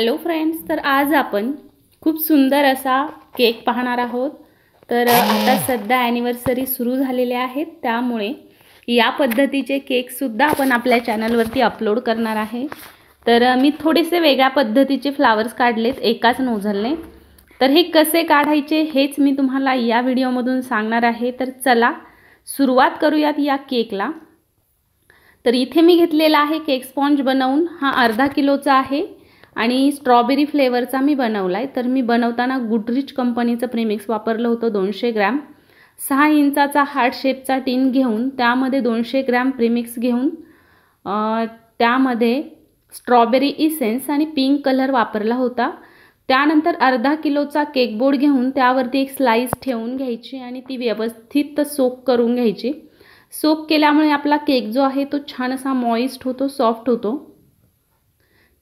hello friends तर आज आपण खूप सुंदर असा केक पाहणार आहोत तर आता सध्या ॲनिव्हर्सरी सुरू झालेले आहेत त्यामुळे या पद्धतीचे केकसुद्धा आपण आपल्या चॅनलवरती अपलोड करणार आहे तर मी थोडेसे वेगळ्या पद्धतीचे फ्लावर्स काढलेत एकाच नोझलने तर हे कसे काढायचे हेच मी तुम्हाला या व्हिडिओमधून सांगणार आहे तर चला सुरुवात करूयात या केकला तर इथे मी घेतलेला आहे केक स्पॉन्ज बनवून हा अर्धा किलोचा आहे आणि स्ट्रॉबेरी फ्लेवरचा मी बनवला आहे तर मी बनवताना गुडरिच कंपनीचं प्रीमिक्स वापरलं होतं दोनशे ग्रॅम सहा इंचाचा हार्ट शेपचा टीन घेऊन त्यामध्ये दोनशे ग्रॅम प्रीमिक्स घेऊन त्यामध्ये स्ट्रॉबेरी इसेन्स आणि पिंक कलर वापरला होता त्यानंतर अर्धा किलोचा केक बोर्ड घेऊन त्यावरती एक स्लाईस ठेवून घ्यायची आणि ती व्यवस्थित सोक करून घ्यायची सोक केल्यामुळे आपला केक जो आहे तो छान असा मॉइस्ट होतो सॉफ्ट होतो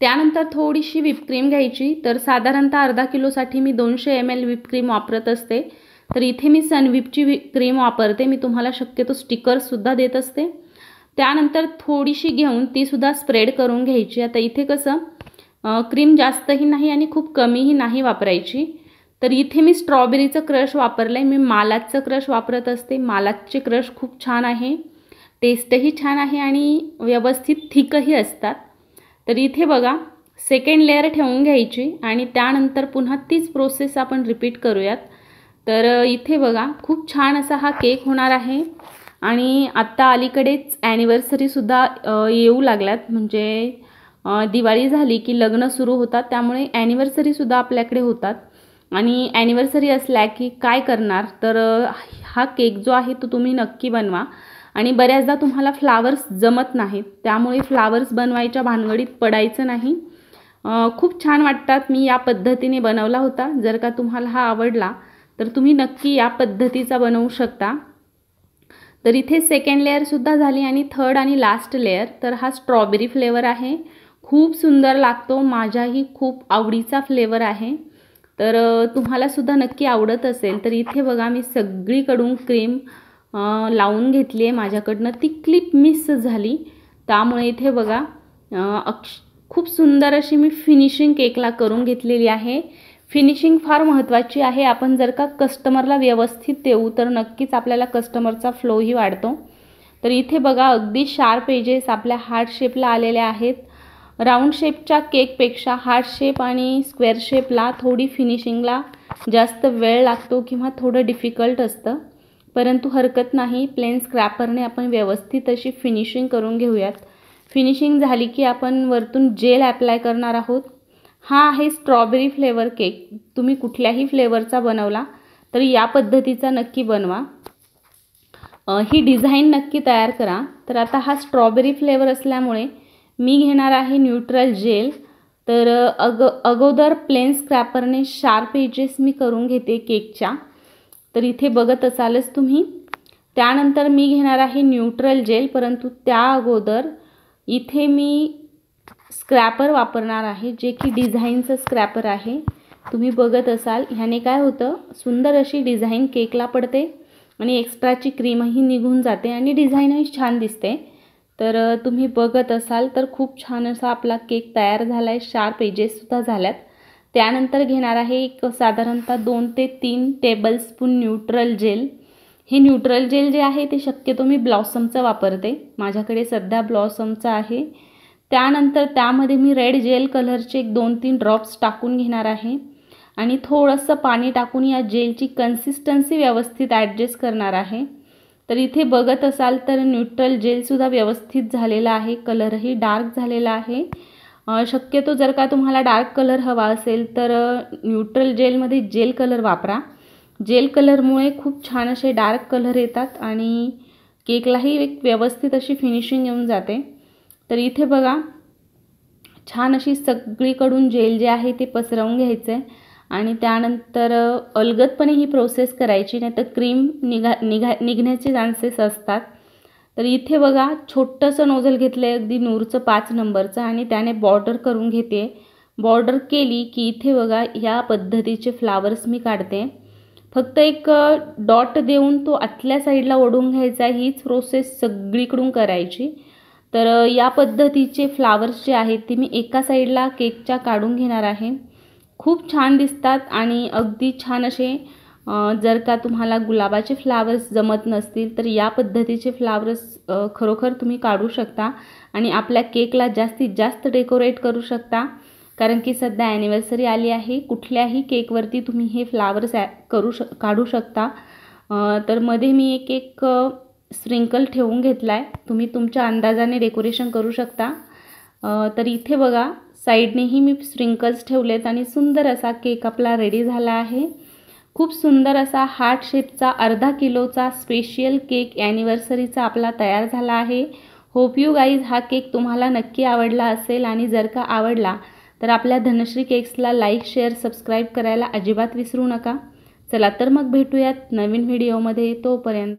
त्यानंतर थोडीशी विपक्रीम घ्यायची तर साधारणतः अर्धा किलोसाठी मी दोनशे एम एल विपक्रीम वापरत असते तर इथे मी सनविपची वि क्रीम वापरते मी तुम्हाला शक्यतो स्टिकर्ससुद्धा देत असते त्यानंतर थोडीशी घेऊन तीसुद्धा स्प्रेड करून घ्यायची आता इथे कसं क्रीम जास्तही नाही आणि खूप कमीही नाही वापरायची तर इथे मी स्ट्रॉबेरीचं क्रश वापरलं आहे मी मालाचचं क्रश वापरत असते मालाचे क्रश खूप छान आहे टेस्टही छान आहे आणि व्यवस्थित थिकही असतात तर इथे बघा सेकंड लेअर ठेवून घ्यायची आणि त्यानंतर पुन्हा तीच प्रोसेस आपण रिपीट करूयात तर इथे बघा खूप छान असा हा केक होणार आहे आणि आत्ता अलीकडेच ॲनिव्हर्सरीसुद्धा येऊ लागल्यात म्हणजे दिवाळी झाली की लग्न सुरू होतात त्यामुळे ॲनिव्हर्सरीसुद्धा आपल्याकडे होतात आणि ॲनिव्हर्सरी असल्या की काय करणार तर हा केक जो आहे तो तुम्ही नक्की बनवा आणि बऱ्याचदा तुम्हाला फ्लावर्स जमत नाहीत त्यामुळे फ्लावर्स बनवायच्या भानगडीत पडायचं नाही खूप छान वाटतात मी या पद्धतीने बनवला होता जर का तुम्हाला हा आवडला तर तुम्ही नक्की या पद्धतीचा बनवू शकता तर इथे सेकंड लेअरसुद्धा झाली आणि थर्ड आणि लास्ट लेअर तर हा स्ट्रॉबेरी फ्लेवर आहे खूप सुंदर लागतो माझ्याही खूप आवडीचा फ्लेवर आहे तर तुम्हालासुद्धा नक्की आवडत असेल तर इथे बघा मी सगळीकडून क्रीम लावून घेतली आहे माझ्याकडनं ती क्लिप मिस झाली त्यामुळे इथे बघा अक्ष खूप सुंदर अशी मी फिनिशिंग केकला करून घेतलेली आहे फिनिशिंग फार महत्त्वाची आहे आपण जर का कस्टमरला व्यवस्थित देऊ तर नक्कीच आपल्याला कस्टमरचा फ्लोही वाढतो तर इथे बघा अगदी शार्प एजेस आपल्या हार्ट शेपला आलेल्या आहेत राऊंड शेपच्या केकपेक्षा हार्ट शेप आणि स्क्वेअर शेपला थोडी फिनिशिंगला जास्त वेळ लागतो किंवा थोडं डिफिकल्ट असतं परंतु हरकत नाही प्लेन स्क्रॅपरने आपण व्यवस्थित अशी फिनिशिंग करून घेऊयात फिनिशिंग झाली की आपण वरतून जेल ॲप्लाय करणार आहोत हा आहे स्ट्रॉबेरी फ्लेवर केक तुम्ही कुठल्याही फ्लेवरचा बनवला तर या पद्धतीचा नक्की बनवा ही डिझाईन नक्की तयार करा तर आता हा स्ट्रॉबेरी फ्लेवर असल्यामुळे मी घेणार आहे न्यूट्रल जेल तर अग अगोदर प्लेन स्क्रॅपरने शार्प एजेस मी करून घेते केकच्या तर इथे बघत असालच तुम्ही त्यानंतर मी घेणार आहे न्यूट्रल जेल परंतु त्या अगोदर इथे मी स्क्रॅपर वापरणार आहे जे की डिझाईनचं स्क्रॅपर आहे तुम्ही बघत असाल ह्याने काय होतं सुंदर अशी डिझाईन केकला पडते आणि एक्स्ट्राची क्रीमही निघून जाते आणि डिझाईनही छान दिसते तर तुम्ही बघत असाल तर खूप छान असा आपला केक तयार झाला आहे शार्प एजेससुद्धा झाल्यात त्यानंतर घेणार आहे एक साधारणतः दोन ते तीन टेबलस्पून न्यूट्रल जेल हे न्यूट्रल जेल जे आहे ते शक्यतो मी ब्लॉसमचं वापरते माझ्याकडे सध्या ब्लॉसमचं आहे त्यानंतर त्यामध्ये मी रेड जेल कलरचे एक दोन तीन ड्रॉप्स टाकून घेणार आहे आणि थोडंसं पाणी टाकून या जेलची कन्सिस्टन्सी व्यवस्थित ॲडजस्ट करणार आहे तर इथे बघत असाल तर न्यूट्रल जेलसुद्धा व्यवस्थित झालेला आहे कलरही डार्क झालेला आहे शक्यतो जर का तुम्हाला डार्क कलर हवा असेल तर न्यूट्रल जेलमध्ये जेल कलर वापरा जेल कलरमुळे खूप छान असे डार्क कलर येतात आणि केकलाही एक व्यवस्थित अशी फिनिशिंग येऊन जाते तर इथे बघा छान अशी सगळीकडून जेल जे आहे ते पसरवून घ्यायचं आहे आणि त्यानंतर अलगदपणे ही प्रोसेस करायची नाही तर क्रीम निघा निघा निघण्याचे चान्सेस असतात तर इथे बघा छोटंसं नोझल घेतलं आहे अगदी नूरचं पाच नंबरचं आणि त्याने बॉर्डर करून घेते बॉर्डर केली की इथे बघा या पद्धतीचे फ्लावर्स मी काढते फक्त एक डॉट देऊन तो आतल्या साईडला ओढून घ्यायचा हीच प्रोसेस सगळीकडून करायची तर या पद्धतीचे फ्लावर्स जे आहेत ते मी एका साईडला केकच्या काढून घेणार आहे खूप छान दिसतात आणि अगदी छान असे जर का तुम्हाला गुलाबाचे फ्लावर्स जमत नसतील तर या पद्धतीचे फ्लावर्स खरोखर तुम्ही काढू शकता आणि आपल्या केकला जास्तीत जास्त डेकोरेट करू शकता कारण की सध्या ॲनिव्हर्सरी आली आहे कुठल्याही केकवरती तुम्ही हे फ्लावर्स करू श काढू शकता तर मध्ये मी एक एक स्प्रिंकल ठेवून घेतला आहे तुम्ही तुमच्या अंदाजाने डेकोरेशन करू शकता तर इथे बघा साईडनेही मी स्प्रिंकल्स ठेवलेत आणि सुंदर असा केक आपला रेडी झाला आहे खूप सुंदर असा हार्ट शेपचा अर्धा किलोचा स्पेशियल केक ॲनिव्हर्सरीचा आपला तयार झाला आहे होप यू गाईज हा केक तुम्हाला नक्की आवडला असेल आणि जर का आवडला तर आपल्या धनश्री केक्सला लाईक शेअर सबस्क्राईब करायला अजिबात विसरू नका चला तर मग भेटूयात नवीन व्हिडिओमध्ये तोपर्यंत